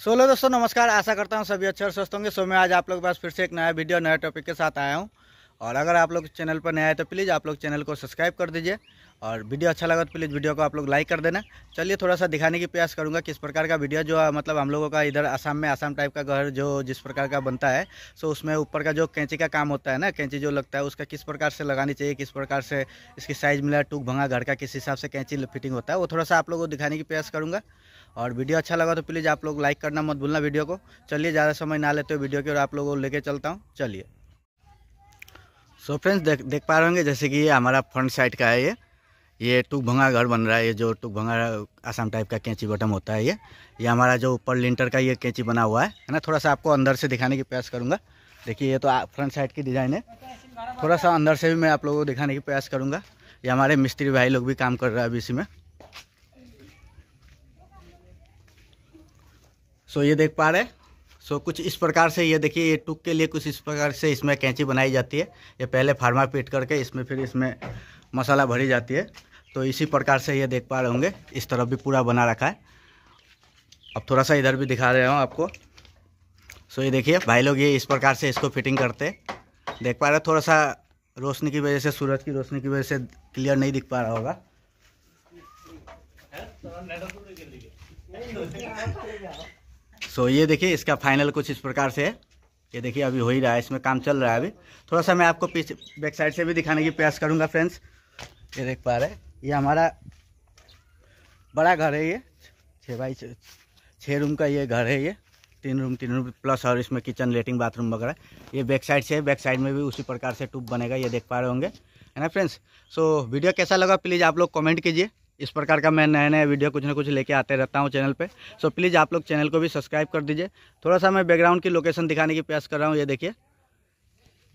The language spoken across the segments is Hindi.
सोलो दोस्तों नमस्कार आशा करता हूँ सभी अच्छे और स्वस्थ होंगे सो मैं आज आप लोग के पास फिर से एक नया वीडियो नए टॉपिक के साथ आया हूँ और अगर आप लोग चैनल पर नए आए तो प्लीज़ आप लोग चैनल को सब्सक्राइब कर दीजिए और वीडियो अच्छा लगा तो प्लीज़ वीडियो को आप लोग लाइक कर देना चलिए थोड़ा सा दिखाने की प्रयास करूँगा किस प्रकार का वीडियो जो मतलब हम लोगों का इधर आसाम में आसाम टाइप का घर जो जिस प्रकार का बनता है सो उसमें ऊपर का जो कैंची का काम होता है ना कैंची जो लगता है उसका किस प्रकार से लगानी चाहिए किस प्रकार से इसकी साइज़ मिला टूक भंगा घर का किस हिसाब से कैंची फिटिंग होता है वो थोड़ा सा आप लोगों को दिखाने की प्रयास करूँगा और वीडियो अच्छा लगा तो प्लीज़ आप लोग लाइक करना मत भूलना वीडियो को चलिए ज़्यादा समय ना लेते हो वीडियो की और आप लोगों को लेके चलता हूँ चलिए सो so फ्रेंड्स देख देख पा रहे होंगे जैसे कि ये हमारा फ्रंट साइड का है ये ये टुक भंगा घर बन रहा है ये जो टुक भंगा आसाम टाइप का कैंची बटम होता है ये ये हमारा जो ऊपर लिंटर का ये कैंची बना हुआ है है ना थोड़ा सा आपको अंदर से दिखाने की प्रयास करूँगा देखिए ये तो फ्रंट साइड की डिज़ाइन है थोड़ा सा अंदर से भी मैं आप लोगों को दिखाने की प्रयास करूँगा ये हमारे मिस्त्री भाई लोग भी काम कर रहे हैं अभी इसी में सो ये देख पा रहे सो so, कुछ इस प्रकार से ये देखिए ये टुक के लिए कुछ इस प्रकार से इसमें कैंची बनाई जाती है ये पहले फार्मा पीट करके इसमें फिर इसमें मसाला भरी जाती है तो इसी प्रकार से ये देख पा रहे होंगे इस तरफ भी पूरा बना रखा है अब थोड़ा सा इधर भी दिखा रहे हूँ आपको सो ये देखिए भाई लोग ये इस प्रकार से इसको फिटिंग करते देख पा रहे थोड़ा सा रोशनी की वजह से सूरज की रोशनी की वजह से क्लियर नहीं दिख पा रहा होगा तो सो ये देखिए इसका फाइनल कुछ इस प्रकार से है ये देखिए अभी हो ही रहा है इसमें काम चल रहा है अभी थोड़ा सा मैं आपको पीछे बैक साइड से भी दिखाने की प्रयास करूँगा फ्रेंड्स ये देख पा रहे ये हमारा बड़ा घर है ये छः बाई छः रूम का ये घर है ये तीन रूम तीन रूम प्लस और इसमें किचन लेटरिन बाथरूम वगैरह ये बैक साइड से बैक साइड में भी उसी प्रकार से टूब बनेगा ये देख पा रहे होंगे है ना फ्रेंड्स सो so, वीडियो कैसा लगा प्लीज़ आप लोग कमेंट कीजिए इस प्रकार का मैं नए नए वीडियो कुछ ना कुछ लेके आते रहता हूँ चैनल पे सो प्लीज़ आप लोग चैनल को भी सब्सक्राइब कर दीजिए थोड़ा सा मैं बैकग्राउंड की लोकेशन दिखाने की प्रयास कर रहा हूँ ये देखिए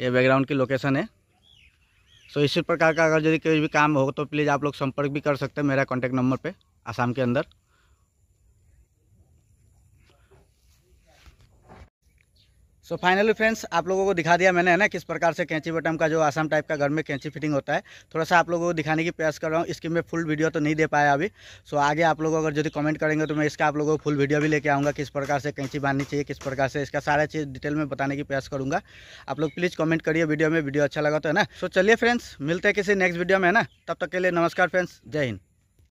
ये बैकग्राउंड की लोकेशन है सो इसी प्रकार का अगर यदि कोई भी काम हो तो प्लीज़ आप लोग संपर्क भी कर सकते हैं मेरा कॉन्टैक्ट नंबर पर आसाम के अंदर सो फाइनली फ्रेंड्स आप लोगों को दिखा दिया मैंने है ना किस प्रकार से कैंची बटम का जो आसाम टाइप का घर में कैंची फिटिंग होता है थोड़ा सा आप लोगों को दिखाने की प्रयास कर रहा हूँ इसकी मैं फुल वीडियो तो नहीं दे पाया अभी सो आगे आप लोग अगर जो कमेंट करेंगे तो मैं इसका आप लोगों को फुल वीडियो भी लेके आऊँगा किस प्रकार से कैंची बांधनी चाहिए किस प्रकार से इसका सारा चीज़ डिटेल में बताने की प्रयास करूँगा आप लोग प्लीज़ कमेंट करिए वीडियो में वीडियो अच्छा लगा तो है ना सो चलिए फ्रेंड्स मिलते हैं किसी नेक्स्ट वीडियो में है ना तब तक के लिए नमस्कार फ्रेंड्स जय हिंद